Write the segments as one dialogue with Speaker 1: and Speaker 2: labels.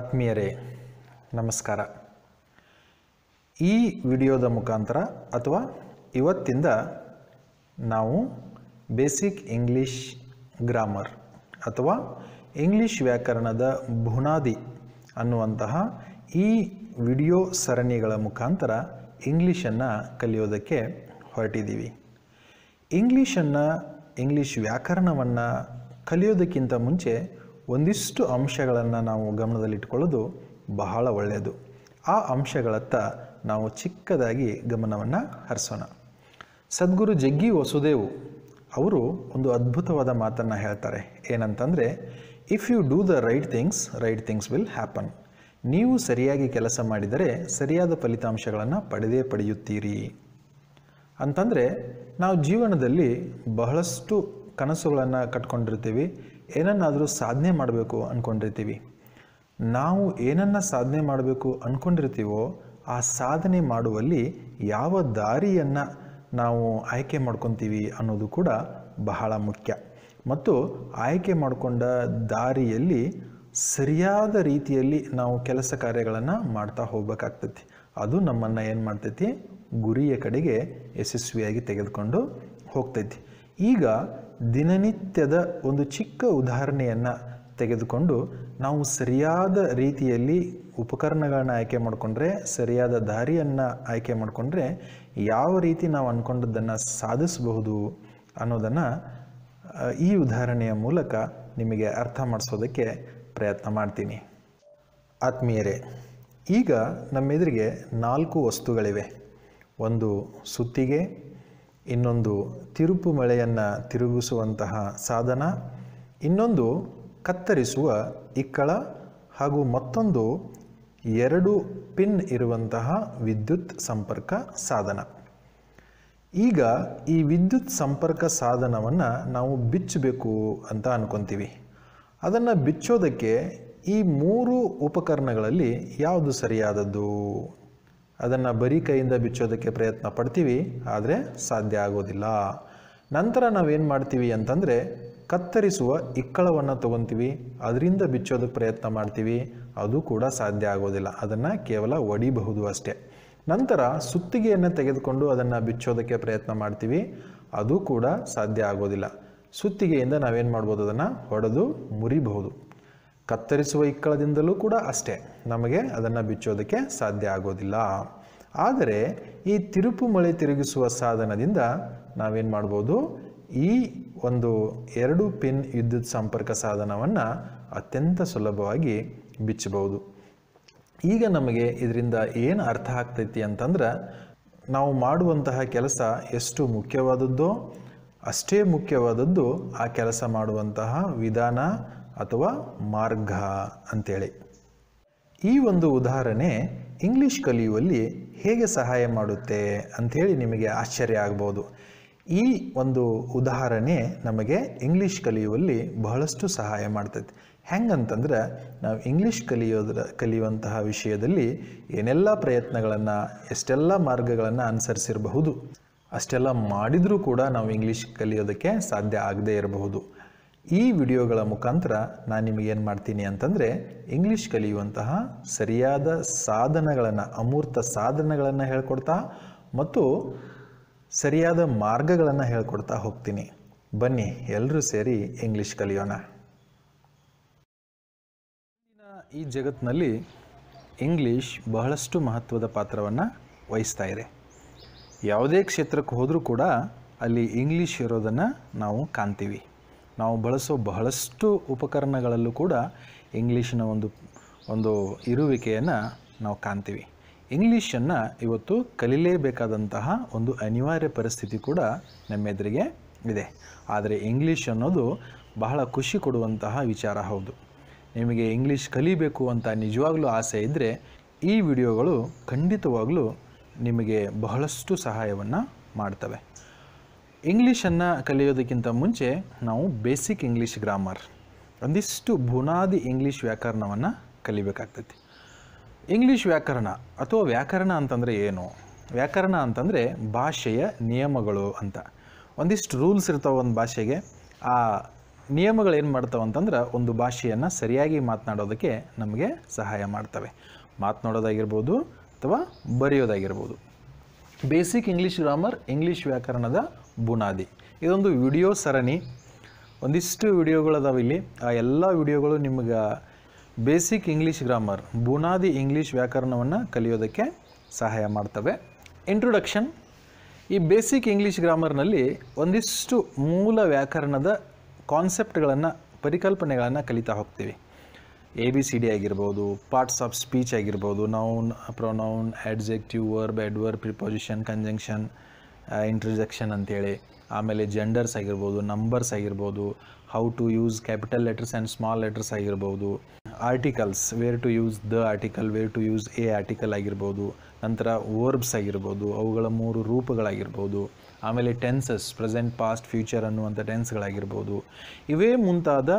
Speaker 1: ಆತ್ಮೀಯರೇ ನಮಸ್ಕಾರ ಈ ವಿಡಿಯೋದ ಮುಖಾಂತರ ಅಥವಾ ಇವತ್ತಿಂದ ನಾವು ಬೇಸಿಕ್ ಇಂಗ್ಲೀಷ್ ಗ್ರಾಮರ್ ಅಥವಾ ಇಂಗ್ಲೀಷ್ ವ್ಯಾಕರಣದ ಬುನಾದಿ ಅನ್ನುವಂತಹ ಈ ವಿಡಿಯೋ ಸರಣಿಗಳ ಮುಖಾಂತರ ಇಂಗ್ಲೀಷನ್ನು ಕಲಿಯೋದಕ್ಕೆ ಹೊರಟಿದ್ದೀವಿ ಇಂಗ್ಲೀಷನ್ನು ಇಂಗ್ಲೀಷ್ ವ್ಯಾಕರಣವನ್ನು ಕಲಿಯೋದಕ್ಕಿಂತ ಮುಂಚೆ ಒಂದಿಷ್ಟು ಅಂಶಗಳನ್ನು ನಾವು ಗಮನದಲ್ಲಿಟ್ಕೊಳ್ಳೋದು ಬಹಳ ಒಳ್ಳೆಯದು ಆ ಅಂಶಗಳತ್ತ ನಾವು ಚಿಕ್ಕದಾಗಿ ಗಮನವನ್ನು ಹರಿಸೋಣ ಸದ್ಗುರು ಜಗ್ಗಿ ವಸುದೇವು ಅವರು ಒಂದು ಅದ್ಭುತವಾದ ಮಾತನ್ನು ಹೇಳ್ತಾರೆ ಏನಂತಂದರೆ if you do the right things right things will happen ನೀವು ಸರಿಯಾಗಿ ಕೆಲಸ ಮಾಡಿದರೆ ಸರಿಯಾದ ಫಲಿತಾಂಶಗಳನ್ನು ಪಡೆದೇ ಪಡೆಯುತ್ತೀರಿ ಅಂತಂದರೆ ನಾವು ಜೀವನದಲ್ಲಿ ಬಹಳಷ್ಟು ಕನಸುಗಳನ್ನು ಕಟ್ಕೊಂಡಿರ್ತೀವಿ ಏನನ್ನಾದರೂ ಸಾಧನೆ ಮಾಡಬೇಕು ಅಂದ್ಕೊಂಡಿರ್ತೀವಿ ನಾವು ಏನನ್ನು ಸಾಧನೆ ಮಾಡಬೇಕು ಅಂದ್ಕೊಂಡಿರ್ತೀವೋ ಆ ಸಾಧನೆ ಮಾಡುವಲ್ಲಿ ಯಾವ ದಾರಿಯನ್ನು ನಾವು ಆಯ್ಕೆ ಮಾಡ್ಕೊತೀವಿ ಅನ್ನೋದು ಕೂಡ ಬಹಳ ಮುಖ್ಯ ಮತ್ತು ಆಯ್ಕೆ ಮಾಡಿಕೊಂಡ ದಾರಿಯಲ್ಲಿ ಸರಿಯಾದ ರೀತಿಯಲ್ಲಿ ನಾವು ಕೆಲಸ ಕಾರ್ಯಗಳನ್ನು ಮಾಡ್ತಾ ಹೋಗ್ಬೇಕಾಗ್ತೈತಿ ಅದು ನಮ್ಮನ್ನು ಏನು ಮಾಡ್ತೈತಿ ಗುರಿಯ ಕಡೆಗೆ ಯಶಸ್ವಿಯಾಗಿ ತೆಗೆದುಕೊಂಡು ಹೋಗ್ತೈತಿ ಈಗ ದಿನನಿತ್ಯದ ಒಂದು ಚಿಕ್ಕ ಉದಾಹರಣೆಯನ್ನು ತೆಗೆದುಕೊಂಡು ನಾವು ಸರಿಯಾದ ರೀತಿಯಲ್ಲಿ ಉಪಕರಣಗಳನ್ನ ಆಯ್ಕೆ ಮಾಡಿಕೊಂಡ್ರೆ ಸರಿಯಾದ ದಾರಿಯನ್ನು ಆಯ್ಕೆ ಮಾಡಿಕೊಂಡ್ರೆ ಯಾವ ರೀತಿ ನಾವು ಅಂದ್ಕೊಂಡದ್ದನ್ನು ಸಾಧಿಸಬಹುದು ಅನ್ನೋದನ್ನು ಈ ಉದಾಹರಣೆಯ ಮೂಲಕ ನಿಮಗೆ ಅರ್ಥ ಮಾಡಿಸೋದಕ್ಕೆ ಪ್ರಯತ್ನ ಮಾಡ್ತೀನಿ ಆತ್ಮೀಯರೇ ಈಗ ನಮ್ಮೆದುರಿಗೆ ನಾಲ್ಕು ವಸ್ತುಗಳಿವೆ ಒಂದು ಸುತ್ತಿಗೆ ಇನ್ನೊಂದು ತಿರುಪು ಮಳೆಯನ್ನು ತಿರುಗಿಸುವಂತಹ ಸಾಧನ ಇನ್ನೊಂದು ಕತ್ತರಿಸುವ ಇಕ್ಕಳ ಹಾಗೂ ಮತ್ತೊಂದು ಎರಡು ಪಿನ್ ಇರುವಂತಹ ವಿದ್ಯುತ್ ಸಂಪರ್ಕ ಸಾಧನ ಈಗ ಈ ವಿದ್ಯುತ್ ಸಂಪರ್ಕ ಸಾಧನವನ್ನು ನಾವು ಬಿಚ್ಚಬೇಕು ಅಂತ ಅಂದ್ಕೊತೀವಿ ಅದನ್ನು ಬಿಚ್ಚೋದಕ್ಕೆ ಈ ಮೂರು ಉಪಕರಣಗಳಲ್ಲಿ ಯಾವುದು ಸರಿಯಾದದ್ದು ಅದನ್ನು ಬರೀ ಕೈಯಿಂದ ಬಿಚ್ಚೋದಕ್ಕೆ ಪ್ರಯತ್ನ ಪಡ್ತೀವಿ ಆದರೆ ಸಾಧ್ಯ ಆಗೋದಿಲ್ಲ ನಂತರ ನಾವೇನು ಮಾಡ್ತೀವಿ ಅಂತಂದರೆ ಕತ್ತರಿಸುವ ಇಕ್ಕಳವನ್ನು ತಗೊತೀವಿ ಅದರಿಂದ ಬಿಚ್ಚೋದಕ್ಕೆ ಪ್ರಯತ್ನ ಮಾಡ್ತೀವಿ ಅದು ಕೂಡ ಸಾಧ್ಯ ಆಗೋದಿಲ್ಲ ಅದನ್ನು ಕೇವಲ ಒಡಿಬಹುದು ಅಷ್ಟೇ ನಂತರ ಸುತ್ತಿಗೆಯನ್ನು ತೆಗೆದುಕೊಂಡು ಅದನ್ನು ಬಿಚ್ಚೋದಕ್ಕೆ ಪ್ರಯತ್ನ ಮಾಡ್ತೀವಿ ಅದು ಕೂಡ ಸಾಧ್ಯ ಆಗೋದಿಲ್ಲ ಸುತ್ತಿಗೆಯಿಂದ ನಾವೇನು ಮಾಡ್ಬೋದು ಅದನ್ನು ಹೊಡೆದು ಮುರಿಬಹುದು ಕತ್ತರಿಸುವ ಇಕ್ಕಳದಿಂದಲೂ ಕೂಡ ಅಷ್ಟೇ ನಮಗೆ ಅದನ್ನು ಬಿಚ್ಚೋದಕ್ಕೆ ಸಾಧ್ಯ ಆಗೋದಿಲ್ಲ ಆದರೆ ಈ ತಿರುಪು ಮಳೆ ತಿರುಗಿಸುವ ಸಾಧನದಿಂದ ನಾವೇನು ಮಾಡ್ಬೋದು ಈ ಒಂದು ಎರಡು ಪಿನ್ ವಿದ್ಯುತ್ ಸಂಪರ್ಕ ಸಾಧನವನ್ನು ಅತ್ಯಂತ ಸುಲಭವಾಗಿ ಬಿಚ್ಚಬಹುದು ಈಗ ನಮಗೆ ಇದರಿಂದ ಏನು ಅರ್ಥ ಆಗ್ತೈತಿ ಅಂತಂದ್ರೆ ನಾವು ಮಾಡುವಂತಹ ಕೆಲಸ ಎಷ್ಟು ಮುಖ್ಯವಾದದ್ದೋ ಅಷ್ಟೇ ಮುಖ್ಯವಾದದ್ದು ಆ ಕೆಲಸ ಮಾಡುವಂತಹ ವಿಧಾನ ಅಥವಾ ಮಾರ್ಗ ಅಂತೇಳಿ ಈ ಒಂದು ಉದಾಹರಣೆ ಇಂಗ್ಲೀಷ್ ಕಲಿಯುವಲ್ಲಿ ಹೇಗೆ ಸಹಾಯ ಮಾಡುತ್ತೆ ಅಂಥೇಳಿ ನಿಮಗೆ ಆಶ್ಚರ್ಯ ಆಗ್ಬೋದು ಈ ಒಂದು ಉದಾಹರಣೆ ನಮಗೆ ಇಂಗ್ಲೀಷ್ ಕಲಿಯುವಲ್ಲಿ ಬಹಳಷ್ಟು ಸಹಾಯ ಮಾಡ್ತೈತಿ ಹೆಂಗಂತಂದ್ರೆ ನಾವು ಇಂಗ್ಲೀಷ್ ಕಲಿಯೋದ್ರ ಕಲಿಯುವಂತಹ ವಿಷಯದಲ್ಲಿ ಏನೆಲ್ಲ ಪ್ರಯತ್ನಗಳನ್ನು ಎಷ್ಟೆಲ್ಲ ಮಾರ್ಗಗಳನ್ನು ಅನುಸರಿಸಿರಬಹುದು ಅಷ್ಟೆಲ್ಲ ಮಾಡಿದರೂ ಕೂಡ ನಾವು ಇಂಗ್ಲೀಷ್ ಕಲಿಯೋದಕ್ಕೆ ಸಾಧ್ಯ ಆಗದೇ ಇರಬಹುದು ಈ ವಿಡಿಯೋಗಳ ಮುಖಾಂತರ ನಾನು ನಿಮಗೇನು ಮಾಡ್ತೀನಿ ಅಂತಂದರೆ ಇಂಗ್ಲೀಷ್ ಕಲಿಯುವಂತಹ ಸರಿಯಾದ ಸಾಧನಗಳನ್ನು ಅಮೂರ್ತ ಸಾಧನಗಳನ್ನು ಹೇಳ್ಕೊಡ್ತಾ ಮತ್ತು ಸರಿಯಾದ ಮಾರ್ಗಗಳನ್ನು ಹೇಳ್ಕೊಡ್ತಾ ಹೋಗ್ತೀನಿ ಬನ್ನಿ ಎಲ್ಲರೂ ಸೇರಿ ಇಂಗ್ಲೀಷ್ ಕಲಿಯೋಣ ಈ ಜಗತ್ತಿನಲ್ಲಿ ಇಂಗ್ಲೀಷ್ ಬಹಳಷ್ಟು ಮಹತ್ವದ ಪಾತ್ರವನ್ನು ವಹಿಸ್ತಾ ಇದೆ ಯಾವುದೇ ಕ್ಷೇತ್ರಕ್ಕೆ ಹೋದರೂ ಕೂಡ ಅಲ್ಲಿ ಇಂಗ್ಲೀಷ್ ಇರೋದನ್ನು ನಾವು ಕಾಣ್ತೀವಿ ನಾವು ಬಳಸೋ ಬಹಳಷ್ಟು ಉಪಕರಣಗಳಲ್ಲೂ ಕೂಡ ಇಂಗ್ಲೀಷಿನ ಒಂದು ಒಂದು ಇರುವಿಕೆಯನ್ನು ನಾವು ಕಾಣ್ತೀವಿ ಇಂಗ್ಲೀಷನ್ನು ಇವತ್ತು ಕಲೀಲೇಬೇಕಾದಂತಹ ಒಂದು ಅನಿವಾರ್ಯ ಪರಿಸ್ಥಿತಿ ಕೂಡ ನಮ್ಮೆದುರಿಗೆ ಇದೆ ಆದರೆ ಇಂಗ್ಲೀಷ್ ಅನ್ನೋದು ಬಹಳ ಖುಷಿ ಕೊಡುವಂತಹ ವಿಚಾರ ಹೌದು ನಿಮಗೆ ಇಂಗ್ಲೀಷ್ ಕಲಿಬೇಕು ಅಂತ ನಿಜವಾಗಲೂ ಆಸೆ ಇದ್ದರೆ ಈ ವಿಡಿಯೋಗಳು ಖಂಡಿತವಾಗಲೂ ನಿಮಗೆ ಬಹಳಷ್ಟು ಸಹಾಯವನ್ನು ಮಾಡ್ತವೆ ಇಂಗ್ಲೀಷನ್ನು ಕಲಿಯೋದಕ್ಕಿಂತ ಮುಂಚೆ ನಾವು ಬೇಸಿಕ್ ಇಂಗ್ಲೀಷ್ ಗ್ರಾಮರ್ ಒಂದಿಷ್ಟು ಬುನಾದಿ ಇಂಗ್ಲೀಷ್ ವ್ಯಾಕರಣವನ್ನು ಕಲಿಬೇಕಾಗ್ತೈತಿ ಇಂಗ್ಲೀಷ್ ವ್ಯಾಕರಣ ಅಥವಾ ವ್ಯಾಕರಣ ಅಂತಂದರೆ ಏನು ವ್ಯಾಕರಣ ಅಂತಂದರೆ ಭಾಷೆಯ ನಿಯಮಗಳು ಅಂತ ಒಂದಿಷ್ಟು ರೂಲ್ಸ್ ಇರ್ತಾವೆ ಒಂದು ಭಾಷೆಗೆ ಆ ನಿಯಮಗಳು ಏನು ಮಾಡ್ತಾವೆ ಅಂತಂದ್ರೆ ಒಂದು ಭಾಷೆಯನ್ನು ಸರಿಯಾಗಿ ಮಾತನಾಡೋದಕ್ಕೆ ನಮಗೆ ಸಹಾಯ ಮಾಡ್ತವೆ ಮಾತನಾಡೋದಾಗಿರ್ಬೋದು ಅಥವಾ ಬರೆಯೋದಾಗಿರ್ಬೋದು ಬೇಸಿಕ್ ಇಂಗ್ಲೀಷ್ ಗ್ರಾಮರ್ ಇಂಗ್ಲೀಷ್ ವ್ಯಾಕರಣದ ಬುನಾದಿ ಇದೊಂದು ವಿಡಿಯೋ ಸರಣಿ ಒಂದಿಷ್ಟು ವಿಡಿಯೋಗಳದಾವೆ ಇಲ್ಲಿ ಆ ಎಲ್ಲ ವಿಡಿಯೋಗಳು ನಿಮಗೆ ಬೇಸಿಕ್ ಇಂಗ್ಲೀಷ್ ಗ್ರಾಮರ್ ಬುನಾದಿ ಇಂಗ್ಲೀಷ್ ವ್ಯಾಕರಣವನ್ನು ಕಲಿಯೋದಕ್ಕೆ ಸಹಾಯ ಮಾಡ್ತವೆ ಇಂಟ್ರೊಡಕ್ಷನ್ ಈ ಬೇಸಿಕ್ ಇಂಗ್ಲೀಷ್ ಗ್ರಾಮರ್ನಲ್ಲಿ ಒಂದಿಷ್ಟು ಮೂಲ ವ್ಯಾಕರಣದ ಕಾನ್ಸೆಪ್ಟ್ಗಳನ್ನು ಪರಿಕಲ್ಪನೆಗಳನ್ನು ಕಲಿತಾ ಹೋಗ್ತೀವಿ ಎ ಬಿ ಸಿ ಡಿ ಆಗಿರ್ಬೋದು ಪಾರ್ಟ್ಸ್ ಆಫ್ ಸ್ಪೀಚ್ ಆಗಿರ್ಬೋದು noun pronoun adjective verb adverb preposition conjunction interjection ಅಂತೇಳಿ ಆಮೇಲೆ ಜೆಂಡರ್ಸ್ ಆಗಿರ್ಬೋದು ನಂಬರ್ಸ್ ಆಗಿರ್ಬೋದು how to use capital letters and small letters ಆಗಿರ್ಬೋದು articles where to use the article where to use a article ಆಗಿರ್ಬೋದು ನಂತರ verbs ಆಗಿರ್ಬೋದು ಅವುಗಳ ಮೂರು ರೂಪಗಳಾಗಿರ್ಬೋದು ಆಮೇಲೆ ಟೆನ್ಸಸ್ ಪ್ರೆಸೆಂಟ್ ಪಾಸ್ಟ್ ಫ್ಯೂಚರ್ ಅನ್ನುವಂಥ ಟೆನ್ಸ್ಗಳಾಗಿರ್ಬೋದು ಇವೇ ಮುಂತಾದ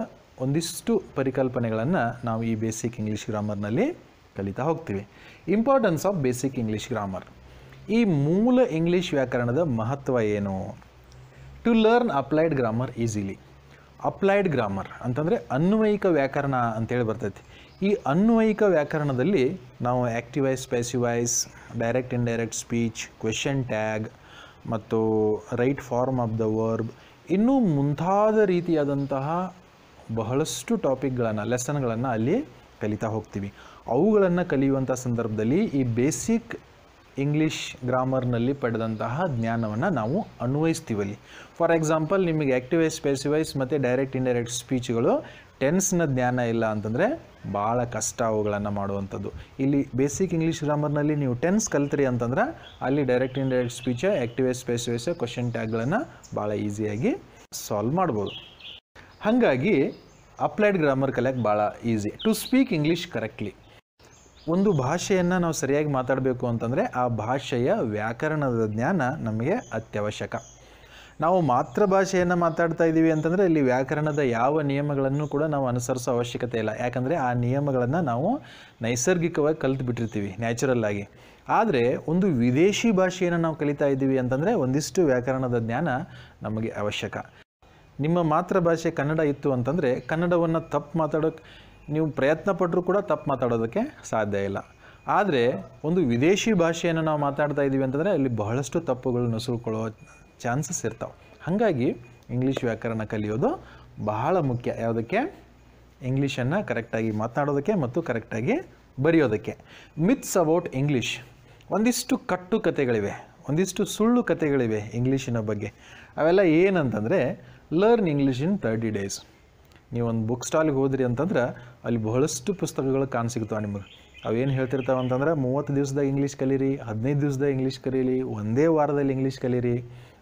Speaker 1: ಒಂದಿಷ್ಟು ಪರಿಕಲ್ಪನೆಗಳನ್ನು ನಾವು ಈ ಬೇಸಿಕ್ ಇಂಗ್ಲೀಷ್ ಗ್ರಾಮರ್ನಲ್ಲಿ ಕಲಿತಾ ಹೋಗ್ತೀವಿ importance of basic English grammar ಈ ಮೂಲ ಇಂಗ್ಲೀಷ್ ವ್ಯಾಕರಣದ ಮಹತ್ವ ಏನು to learn applied grammar easily applied grammar ಅಂತಂದರೆ ಅನ್ವಯಿಕ ವ್ಯಾಕರಣ ಅಂತೇಳಿ ಬರ್ತೈತಿ ಈ ಅನ್ವಯಿಕ ವ್ಯಾಕರಣದಲ್ಲಿ ನಾವು active voice passive voice direct indirect speech question tag ಮತ್ತು right form of the verb ಇನ್ನೂ ಮುಂತಾದ ರೀತಿಯಾದಂತಹ ಬಹಳಷ್ಟು ಟಾಪಿಕ್ಗಳನ್ನು ಲೆಸನ್ಗಳನ್ನು ಅಲ್ಲಿ ಕಲಿತಾ ಹೋಗ್ತೀವಿ ಅವುಗಳನ್ನು ಕಲಿಯುವಂಥ ಸಂದರ್ಭದಲ್ಲಿ ಈ ಬೇಸಿಕ್ ಇಂಗ್ಲೀಷ್ ಗ್ರಾಮರ್ನಲ್ಲಿ ಪಡೆದಂತಹ ಜ್ಞಾನವನ್ನು ನಾವು ಅನ್ವಯಿಸ್ತೀವಲ್ಲಿ ಫಾರ್ ಎಕ್ಸಾಂಪಲ್ ನಿಮಗೆ ಆ್ಯಕ್ಟಿವೈಸ್ ಸ್ಪೆಸಿವೈಸ್ ಮತ್ತು ಡೈರೆಕ್ಟ್ ಇಂಡೈರೆಕ್ಟ್ ಸ್ಪೀಚ್ಗಳು ಟೆನ್ಸ್ನ ಜ್ಞಾನ ಇಲ್ಲ ಅಂತಂದರೆ ಭಾಳ ಕಷ್ಟ ಅವುಗಳನ್ನು ಮಾಡುವಂಥದ್ದು ಇಲ್ಲಿ ಬೇಸಿಕ್ ಇಂಗ್ಲೀಷ್ ಗ್ರಾಮರ್ನಲ್ಲಿ ನೀವು ಟೆನ್ಸ್ ಕಲಿತ್ರಿ ಅಂತಂದ್ರೆ ಅಲ್ಲಿ direct indirect speech active voice passive voice question ಟ್ಯಾಗ್ಗಳನ್ನು ಭಾಳ ಈಸಿಯಾಗಿ ಸಾಲ್ವ್ ಮಾಡ್ಬೋದು ಹಾಗಾಗಿ ಅಪ್ಲೈಡ್ ಗ್ರಾಮರ್ ಕಲಿಯೋಕ್ಕೆ ಭಾಳ easy to speak English correctly ಒಂದು ಭಾಷೆಯನ್ನು ನಾವು ಸರಿಯಾಗಿ ಮಾತಾಡಬೇಕು ಅಂತಂದರೆ ಆ ಭಾಷೆಯ ವ್ಯಾಕರಣದ ಜ್ಞಾನ ನಮಗೆ ಅತ್ಯವಶ್ಯಕ ನಾವು ಮಾತೃಭಾಷೆಯನ್ನು ಮಾತಾಡ್ತಾ ಇದ್ದೀವಿ ಅಂತಂದರೆ ಇಲ್ಲಿ ವ್ಯಾಕರಣದ ಯಾವ ನಿಯಮಗಳನ್ನು ಕೂಡ ನಾವು ಅನುಸರಿಸೋ ಅವಶ್ಯಕತೆ ಇಲ್ಲ ಯಾಕಂದರೆ ಆ ನಿಯಮಗಳನ್ನು ನಾವು ನೈಸರ್ಗಿಕವಾಗಿ ಕಲಿತು ಬಿಟ್ಟಿರ್ತೀವಿ ನ್ಯಾಚುರಲ್ ಆಗಿ ಆದರೆ ಒಂದು ವಿದೇಶಿ ಭಾಷೆಯನ್ನು ನಾವು ಕಲಿತಾ ಇದ್ದೀವಿ ಅಂತಂದರೆ ಒಂದಿಷ್ಟು ವ್ಯಾಕರಣದ ಜ್ಞಾನ ನಮಗೆ ಅವಶ್ಯಕ ನಿಮ್ಮ ಮಾತೃಭಾಷೆ ಕನ್ನಡ ಇತ್ತು ಅಂತಂದರೆ ಕನ್ನಡವನ್ನು ತಪ್ಪು ಮಾತಾಡೋಕ್ಕೆ ನೀವು ಪ್ರಯತ್ನ ಪಟ್ಟರೂ ಕೂಡ ತಪ್ಪು ಮಾತಾಡೋದಕ್ಕೆ ಸಾಧ್ಯ ಇಲ್ಲ ಆದರೆ ಒಂದು ವಿದೇಶಿ ಭಾಷೆಯನ್ನು ನಾವು ಮಾತಾಡ್ತಾ ಇದ್ದೀವಿ ಅಂತಂದರೆ ಅಲ್ಲಿ ಬಹಳಷ್ಟು ತಪ್ಪುಗಳು ನುಸುಳ್ಕೊಳ್ಳೋ ಚಾನ್ಸಸ್ ಇರ್ತಾವೆ ಹಾಗಾಗಿ ಇಂಗ್ಲೀಷ್ ವ್ಯಾಕರಣ ಕಲಿಯೋದು ಬಹಳ ಮುಖ್ಯ ಯಾವುದಕ್ಕೆ ಇಂಗ್ಲೀಷನ್ನು ಕರೆಕ್ಟಾಗಿ ಮಾತಾಡೋದಕ್ಕೆ ಮತ್ತು ಕರೆಕ್ಟಾಗಿ ಬರೆಯೋದಕ್ಕೆ ಮಿತ್ಸ್ ಅಬೌಟ್ ಇಂಗ್ಲೀಷ್ ಒಂದಿಷ್ಟು ಕಟ್ಟು ಕಥೆಗಳಿವೆ ಒಂದಿಷ್ಟು ಸುಳ್ಳು ಕಥೆಗಳಿವೆ ಇಂಗ್ಲೀಷಿನ ಬಗ್ಗೆ ಅವೆಲ್ಲ ಏನಂತಂದರೆ learn English in thirty days ಒಂದು ಬುಕ್ ಸ್ಟಾಲ್ಗೆ ಹೋದ್ರಿ ಅಂತಂದ್ರೆ ಅಲ್ಲಿ ಬಹಳಷ್ಟು ಪುಸ್ತಕಗಳು ಕಾಣ್ ಸಿಗುತ್ತವೆ ನಿಮಗೆ ಅವೇನು ಹೇಳ್ತಿರ್ತಾವೆ ಅಂತಂದ್ರೆ ಮೂವತ್ತು ದಿವಸದಾಗ ಇಂಗ್ಲೀಷ್ ಕಲೀರಿ ಹದಿನೈದು ದಿವಸದಾಗ ಇಂಗ್ಲೀಷ್ ಕಲೀಲಿ ಒಂದೇ ವಾರದಲ್ಲಿ ಇಂಗ್ಲೀಷ್ ಕಲೀರಿ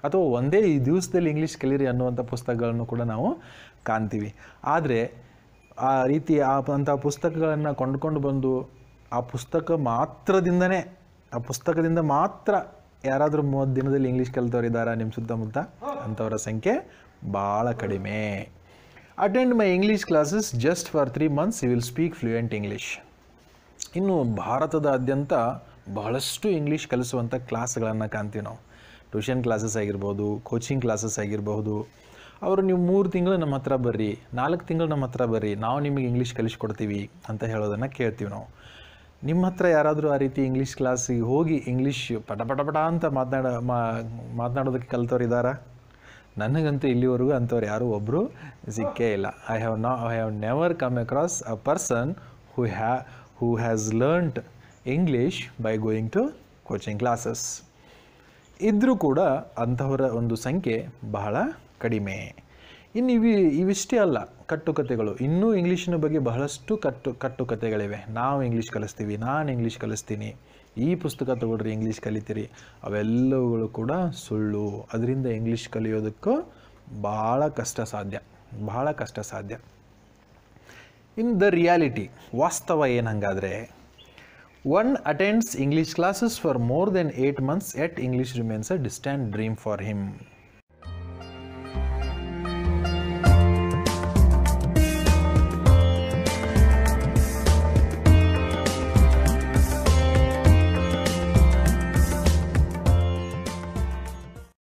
Speaker 1: ಅಥವಾ ಒಂದೇ ಈ ದಿವಸದಲ್ಲಿ ಇಂಗ್ಲೀಷ್ ಕಲೀರಿ ಅನ್ನುವಂಥ ಪುಸ್ತಕಗಳನ್ನು ಕೂಡ ನಾವು ಕಾಣ್ತೀವಿ ಆದರೆ ಆ ರೀತಿ ಆ ಅಂಥ ಪುಸ್ತಕಗಳನ್ನು ಕೊಂಡ್ಕೊಂಡು ಬಂದು ಆ ಪುಸ್ತಕ ಮಾತ್ರದಿಂದನೇ ಆ ಪುಸ್ತಕದಿಂದ ಮಾತ್ರ ಯಾರಾದರೂ ಮೂವತ್ತು ದಿನದಲ್ಲಿ ಇಂಗ್ಲೀಷ್ ಕಲಿತವ್ರು ಇದ್ದಾರಾ ನಿಮ್ಮ ಸುತ್ತಮುತ್ತ ಅಂಥವರ ಸಂಖ್ಯೆ ಭಾಳ ಕಡಿಮೆ attend my English classes just for three months you will speak fluent English ಇನ್ನು ಭಾರತದಾದ್ಯಂತ ಬಹಳಷ್ಟು ಇಂಗ್ಲೀಷ್ ಕಲಿಸುವಂಥ ಕ್ಲಾಸ್ಗಳನ್ನು ಕಾಣ್ತೀವಿ ನಾವು ಟ್ಯೂಷನ್ ಕ್ಲಾಸಸ್ ಆಗಿರ್ಬೋದು ಕೋಚಿಂಗ್ ಕ್ಲಾಸಸ್ ಆಗಿರಬಹುದು ಅವರು ನೀವು ಮೂರು ತಿಂಗಳು ನಮ್ಮ ಹತ್ರ ಬರ್ರಿ ನಾಲ್ಕು ತಿಂಗಳು ನಮ್ಮ ಹತ್ರ ಬರ್ರಿ ನಾವು ನಿಮಗೆ ಇಂಗ್ಲೀಷ್ ಕಲಿಸ್ಕೊಡ್ತೀವಿ ಅಂತ ಹೇಳೋದನ್ನು ಕೇಳ್ತೀವಿ ನಾವು ನಿಮ್ಮ ಹತ್ರ ಯಾರಾದರೂ ಆ ರೀತಿ ಇಂಗ್ಲೀಷ್ ಕ್ಲಾಸಿಗೆ ಹೋಗಿ ಇಂಗ್ಲೀಷ್ ಪಟ ಪಟ ಪಟ ಅಂತ ಮಾತನಾಡ ಮಾತನಾಡೋದಕ್ಕೆ ಕಲಿತವ್ರು ನನಗಂತೂ ಇಲ್ಲಿವರೆಗೂ ಅಂಥವ್ರು ಯಾರೂ ಒಬ್ಬರು ಸಿಕ್ಕೇ ಇಲ್ಲ ಐ ಹ್ಯಾವ್ ನಾ I have never come across a person who ಹ್ಯಾ who has learned English by going to coaching classes ಇದ್ದರೂ ಕೂಡ ಅಂಥವರ ಒಂದು ಸಂಖ್ಯೆ ಬಹಳ ಕಡಿಮೆ ಇನ್ನು ಇವಿ ಇವಿಷ್ಟೇ ಅಲ್ಲ ಕಟ್ಟುಕತೆಗಳು ಇನ್ನೂ ಇಂಗ್ಲೀಷಿನ ಬಗ್ಗೆ ಬಹಳಷ್ಟು ಕಟ್ಟು ಕಟ್ಟುಕತೆಗಳಿವೆ ನಾವು ಇಂಗ್ಲೀಷ್ ಕಲಿಸ್ತೀವಿ ನಾನು ಇಂಗ್ಲೀಷ್ ಕಲಿಸ್ತೀನಿ ಈ ಪುಸ್ತಕ ತೊಗೊಳ್ರಿ ಇಂಗ್ಲೀಷ್ ಕಲಿತೀರಿ ಅವೆಲ್ಲವುಗಳು ಕೂಡ ಸುಳ್ಳು ಅದರಿಂದ ಇಂಗ್ಲೀಷ್ ಕಲಿಯೋದಕ್ಕೂ ಭಾಳ ಕಷ್ಟ ಸಾಧ್ಯ ಭಾಳ ಕಷ್ಟ ಸಾಧ್ಯ ಇನ್ ದ ರಿಯಾಲಿಟಿ ವಾಸ್ತವ ಏನು ಹಂಗಾದರೆ one attends English classes for more than eight months yet English remains a distant dream for him